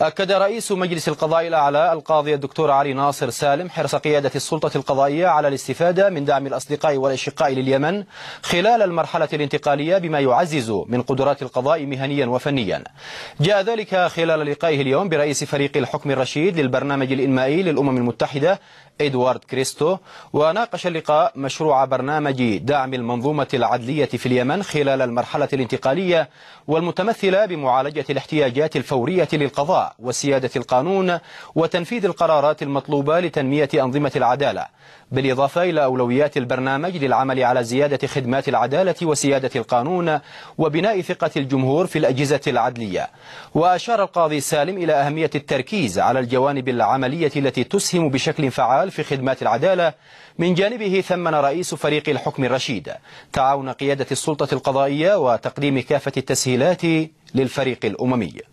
أكد رئيس مجلس القضاء الأعلى القاضي الدكتور علي ناصر سالم حرص قيادة السلطة القضائية على الاستفادة من دعم الأصدقاء والأشقاء لليمن خلال المرحلة الانتقالية بما يعزز من قدرات القضاء مهنيا وفنيا جاء ذلك خلال لقائه اليوم برئيس فريق الحكم الرشيد للبرنامج الإنمائي للأمم المتحدة إدوارد كريستو وناقش اللقاء مشروع برنامج دعم المنظومة العدلية في اليمن خلال المرحلة الانتقالية والمتمثلة بمعالجة الاحتياجات الفورية للقضاء وسيادة القانون وتنفيذ القرارات المطلوبة لتنمية أنظمة العدالة بالإضافة إلى أولويات البرنامج للعمل على زيادة خدمات العدالة وسيادة القانون وبناء ثقة الجمهور في الأجهزة العدلية وأشار القاضي سالم إلى أهمية التركيز على الجوانب العملية التي تسهم بشكل فعال في خدمات العدالة من جانبه ثمن رئيس فريق الحكم الرشيد تعاون قيادة السلطة القضائية وتقديم كافة التسهيلات للفريق الأممي